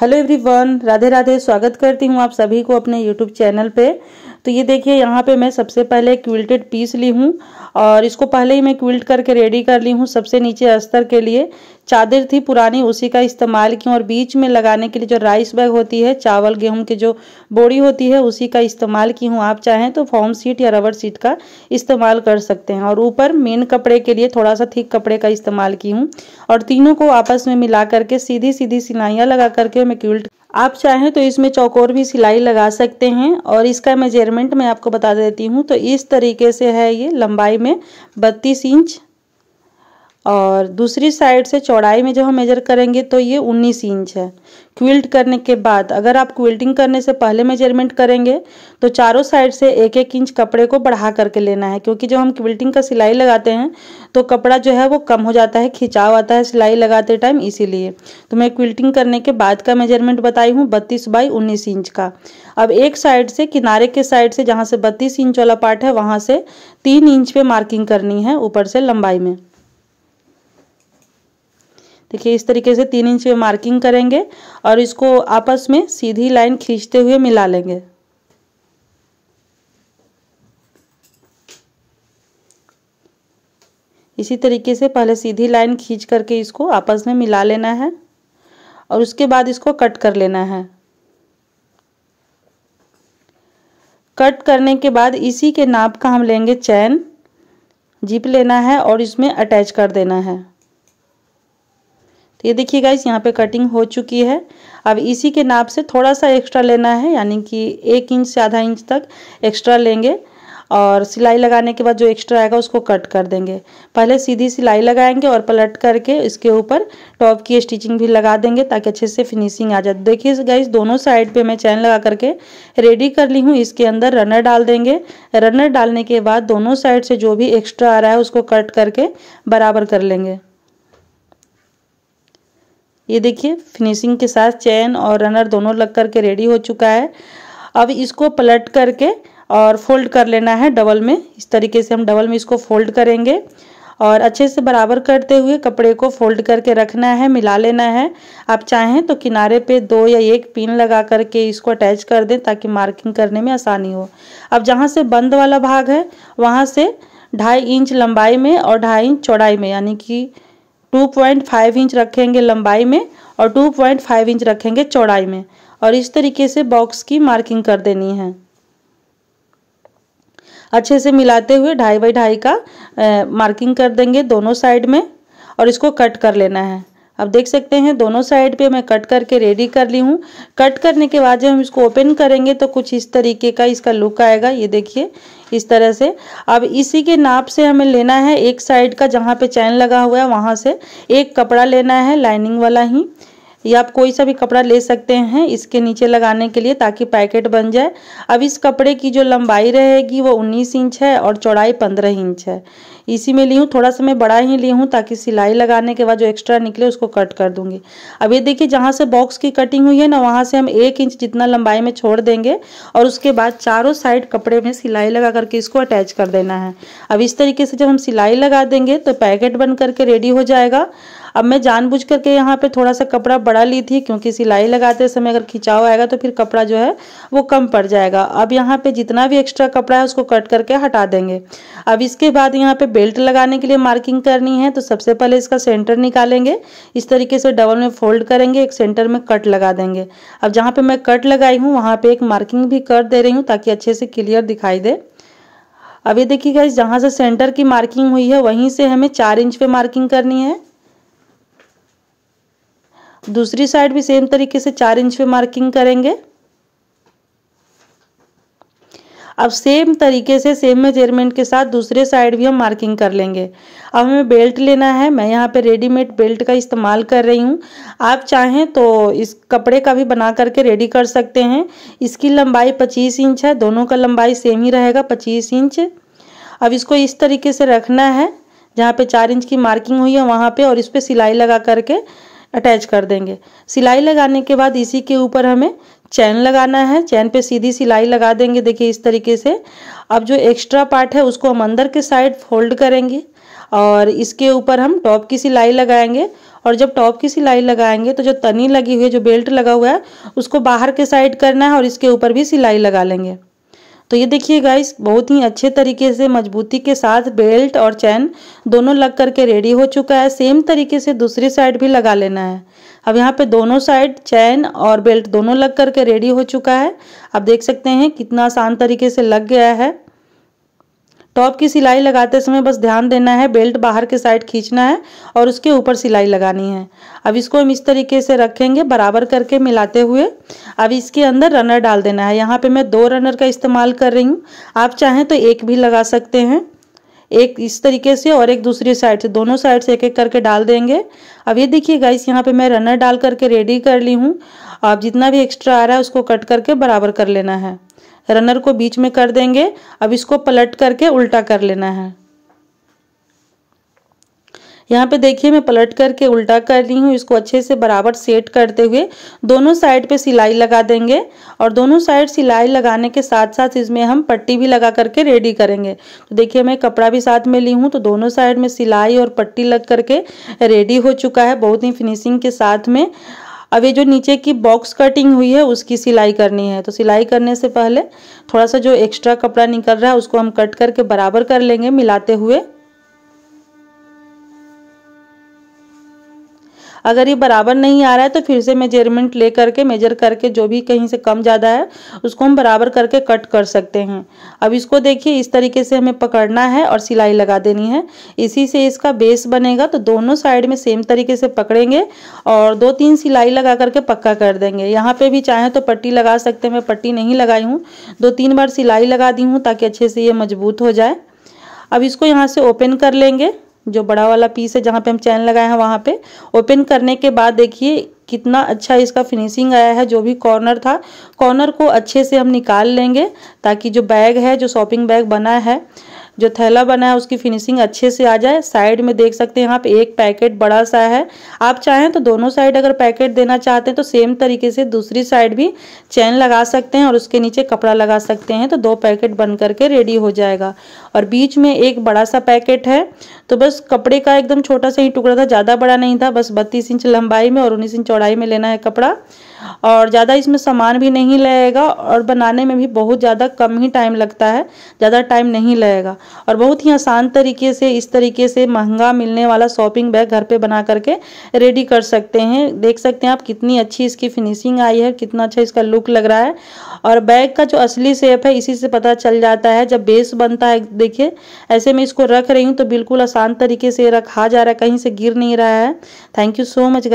hello everyone Radhe Radhe स्वागत करती हूँ आप सभी को अपने यूट्यूब चैनल पे तो ये देखिए यहाँ पे मैं सबसे पहले क्विल्टेड पीस ली हूँ और इसको पहले ही मैं क्विल्ट करके रेडी कर ली हूँ सबसे नीचे अस्तर के लिए चादर थी पुरानी उसी का इस्तेमाल की और बीच में लगाने के लिए जो राइस बैग होती है चावल गेहूं की जो बोड़ी होती है उसी का इस्तेमाल की हूँ आप चाहें तो फॉर्म सीट या रबर सीट का इस्तेमाल कर सकते हैं और ऊपर मेन कपड़े के लिए थोड़ा सा थीक कपड़े का इस्तेमाल की हूँ और तीनों को आपस में मिला करके सीधी सीधी सिलाइयाँ लगा करके मैं क्विल्ट आप चाहें तो इसमें चौकोर भी सिलाई लगा सकते हैं और इसका मेजरमेंट मैं आपको बता देती हूँ तो इस तरीके से है ये लंबाई में बत्तीस इंच और दूसरी साइड से चौड़ाई में जब हम मेजर करेंगे तो ये 19 इंच है क्विल्ट करने के बाद अगर आप क्विल्टिंग करने से पहले मेजरमेंट करेंगे तो चारों साइड से एक एक इंच कपड़े को बढ़ा करके लेना है क्योंकि जब हम क्विल्टिंग का सिलाई लगाते हैं तो कपड़ा जो है वो कम हो जाता है खिंचाव आता है सिलाई लगाते टाइम इसीलिए तो मैं क्विल्टिंग करने के बाद का मेजरमेंट बताई हूँ बत्तीस बाई उन्नीस इंच का अब एक साइड से किनारे के साइड से जहाँ से बत्तीस इंच वाला पार्ट है वहाँ से तीन इंच पे मार्किंग करनी है ऊपर से लंबाई में देखिए इस तरीके से तीन इंच में मार्किंग करेंगे और इसको आपस में सीधी लाइन खींचते हुए मिला लेंगे इसी तरीके से पहले सीधी लाइन खींच करके इसको आपस में मिला लेना है और उसके बाद इसको कट कर लेना है कट करने के बाद इसी के नाप का हम लेंगे चैन जिप लेना है और इसमें अटैच कर देना है तो ये देखिए गाइस यहाँ पे कटिंग हो चुकी है अब इसी के नाप से थोड़ा सा एक्स्ट्रा लेना है यानी कि एक इंच से आधा इंच तक एक्स्ट्रा लेंगे और सिलाई लगाने के बाद जो एक्स्ट्रा आएगा उसको कट कर देंगे पहले सीधी सिलाई लगाएंगे और पलट करके इसके ऊपर टॉप की स्टिचिंग भी लगा देंगे ताकि अच्छे से फिनिशिंग आ जाए देखिए गाइस दोनों साइड पे मैं चैन लगा करके रेडी कर ली हूँ इसके अंदर रनर डाल देंगे रनर डालने के बाद दोनों साइड से जो भी एक्स्ट्रा आ रहा है उसको कट करके बराबर कर लेंगे ये देखिए फिनिशिंग के साथ चैन और रनर दोनों लग करके रेडी हो चुका है अब इसको पलट करके और फोल्ड कर लेना है डबल में इस तरीके से हम डबल में इसको फोल्ड करेंगे और अच्छे से बराबर करते हुए कपड़े को फोल्ड करके रखना है मिला लेना है आप चाहें तो किनारे पे दो या एक पिन लगा करके इसको अटैच कर दें ताकि मार्किंग करने में आसानी हो अब जहाँ से बंद वाला भाग है वहाँ से ढाई इंच लंबाई में और ढाई इंच चौड़ाई में यानी कि 2.5 इंच रखेंगे लंबाई में और 2.5 इंच रखेंगे चौड़ाई में और इस तरीके से बॉक्स की मार्किंग कर देनी है अच्छे से मिलाते हुए ढाई बाई ढाई का ए, मार्किंग कर देंगे दोनों साइड में और इसको कट कर लेना है अब देख सकते हैं दोनों साइड पे मैं कट करके रेडी कर ली हूँ कट करने के बाद जब हम इसको ओपन करेंगे तो कुछ इस तरीके का इसका लुक आएगा ये देखिए इस तरह से अब इसी के नाप से हमें लेना है एक साइड का जहाँ पे चैन लगा हुआ है वहाँ से एक कपड़ा लेना है लाइनिंग वाला ही या आप कोई सा भी कपड़ा ले सकते हैं इसके नीचे लगाने के लिए ताकि पैकेट बन जाए अब इस कपड़े की जो लंबाई रहेगी वो 19 इंच है और चौड़ाई 15 इंच है इसी में ली हूँ थोड़ा सा मैं बड़ा ही ली हूँ ताकि सिलाई लगाने के बाद जो एक्स्ट्रा निकले उसको कट कर दूंगी अब ये देखिए जहाँ से बॉक्स की कटिंग हुई है ना वहाँ से हम एक इंच जितना लंबाई में छोड़ देंगे और उसके बाद चारों साइड कपड़े में सिलाई लगा करके इसको अटैच कर देना है अब इस तरीके से जब हम सिलाई लगा देंगे तो पैकेट बन करके रेडी हो जाएगा अब मैं जानबूझ करके यहाँ पे थोड़ा सा कपड़ा बड़ा ली थी क्योंकि सिलाई लगाते समय अगर खिंचाव आएगा तो फिर कपड़ा जो है वो कम पड़ जाएगा अब यहाँ पे जितना भी एक्स्ट्रा कपड़ा है उसको कट करके हटा देंगे अब इसके बाद यहाँ पे बेल्ट लगाने के लिए मार्किंग करनी है तो सबसे पहले इसका सेंटर निकालेंगे इस तरीके से डबल में फोल्ड करेंगे एक सेंटर में कट लगा देंगे अब जहाँ पे मैं कट लगाई हूँ वहाँ पे एक मार्किंग भी कर दे रही हूँ ताकि अच्छे से क्लियर दिखाई दे अब ये देखिएगा इस जहाँ से सेंटर की मार्किंग हुई है वहीं से हमें चार इंच पे मार्किंग करनी है दूसरी साइड भी सेम तरीके से चार इंच पे मार्किंग करेंगे अब सेम तरीके से सेम मेजरमेंट के साथ दूसरे साइड भी हम मार्किंग कर लेंगे अब हमें बेल्ट लेना है मैं यहाँ पे रेडीमेड बेल्ट का इस्तेमाल कर रही हूँ आप चाहें तो इस कपड़े का भी बना करके रेडी कर सकते हैं इसकी लंबाई 25 इंच है दोनों का लंबाई सेम ही रहेगा 25 इंच अब इसको इस तरीके से रखना है जहाँ पे चार इंच की मार्किंग हुई है वहाँ पर और इस पर सिलाई लगा करके अटैच कर देंगे सिलाई लगाने के बाद इसी के ऊपर हमें चैन लगाना है चैन पे सीधी सिलाई लगा देंगे देखिए इस तरीके से अब जो एक्स्ट्रा पार्ट है उसको हम अंदर के साइड फोल्ड करेंगे और इसके ऊपर हम टॉप की सिलाई लगाएंगे और जब टॉप की सिलाई लगाएंगे तो जो तनी लगी हुई है जो बेल्ट लगा हुआ है उसको बाहर के साइड करना है और इसके ऊपर भी सिलाई लगा लेंगे तो ये देखिए गाइस बहुत ही अच्छे तरीके से मजबूती के साथ बेल्ट और चैन दोनों लग करके रेडी हो चुका है सेम तरीके से दूसरी साइड भी लगा लेना है अब यहाँ पे दोनों साइड चैन और बेल्ट दोनों लग करके रेडी हो चुका है आप देख सकते हैं कितना आसान तरीके से लग गया है टॉप की सिलाई लगाते समय बस ध्यान देना है बेल्ट बाहर के साइड खींचना है और उसके ऊपर सिलाई लगानी है अब इसको हम इस तरीके से रखेंगे बराबर करके मिलाते हुए अब इसके अंदर रनर डाल देना है यहाँ पे मैं दो रनर का इस्तेमाल कर रही हूँ आप चाहें तो एक भी लगा सकते हैं एक इस तरीके से और एक दूसरी साइड से दोनों साइड से एक एक करके डाल देंगे अब ये देखिए गाइस यहाँ पे मैं रनर डाल करके रेडी कर ली हूँ आप जितना भी एक्स्ट्रा आ रहा है उसको कट करके बराबर कर लेना है रनर को बीच में कर देंगे अब इसको पलट करके उल्टा कर लेना है यहाँ पे देखिए मैं पलट करके उल्टा कर रही हूँ इसको अच्छे से बराबर सेट करते हुए दोनों साइड पे सिलाई लगा देंगे और दोनों साइड सिलाई लगाने के साथ साथ इसमें हम पट्टी भी लगा करके रेडी करेंगे तो देखिए मैं कपड़ा भी साथ में ली हूँ तो दोनों साइड में सिलाई और पट्टी लग करके रेडी हो चुका है बहुत ही फिनिशिंग के साथ में अब ये जो नीचे की बॉक्स कटिंग हुई है उसकी सिलाई करनी है तो सिलाई करने से पहले थोड़ा सा जो एक्स्ट्रा कपड़ा निकल रहा है उसको हम कट करके बराबर कर लेंगे मिलाते हुए अगर ये बराबर नहीं आ रहा है तो फिर से मेजरमेंट ले करके मेजर करके जो भी कहीं से कम ज़्यादा है उसको हम बराबर करके कट कर सकते हैं अब इसको देखिए इस तरीके से हमें पकड़ना है और सिलाई लगा देनी है इसी से इसका बेस बनेगा तो दोनों साइड में सेम तरीके से पकड़ेंगे और दो तीन सिलाई लगा करके पक्का कर देंगे यहाँ पर भी चाहें तो पट्टी लगा सकते हैं मैं पट्टी नहीं लगाई हूँ दो तीन बार सिलाई लगा दी हूँ ताकि अच्छे से ये मजबूत हो जाए अब इसको यहाँ से ओपन कर लेंगे जो बड़ा वाला पीस है जहाँ पे हम चैन लगाए हैं वहाँ पे ओपन करने के बाद देखिए कितना अच्छा इसका फिनिशिंग आया है जो भी कॉर्नर था कॉर्नर को अच्छे से हम निकाल लेंगे ताकि जो बैग है जो शॉपिंग बैग बना है जो थैला बना है उसकी फिनिशिंग अच्छे से आ जाए साइड में देख सकते हैं आप एक पैकेट बड़ा सा है आप चाहें तो दोनों साइड अगर पैकेट देना चाहते हैं तो सेम तरीके से दूसरी साइड भी चैन लगा सकते हैं और उसके नीचे कपड़ा लगा सकते हैं तो दो पैकेट बन करके रेडी हो जाएगा और बीच में एक बड़ा सा पैकेट है तो बस कपड़े का एकदम छोटा सा ही टुकड़ा था ज़्यादा बड़ा नहीं था बस बत्तीस इंच लंबाई में और उन्नीस इंच चौड़ाई में लेना है कपड़ा और ज़्यादा इसमें सामान भी नहीं लगेगा और बनाने में भी बहुत ज़्यादा कम ही टाइम लगता है ज़्यादा टाइम नहीं लगेगा और बहुत ही आसान तरीके से इस तरीके से महंगा मिलने वाला शॉपिंग बैग घर पे बना करके रेडी कर सकते हैं देख सकते हैं आप कितनी अच्छी इसकी फिनिशिंग आई है कितना अच्छा इसका लुक लग रहा है और बैग का जो असली सेप है इसी से पता चल जाता है जब बेस बनता है देखिए ऐसे में इसको रख रही हूँ तो बिल्कुल आसान तरीके से रखा जा रहा है कहीं से गिर नहीं रहा है थैंक यू सो मच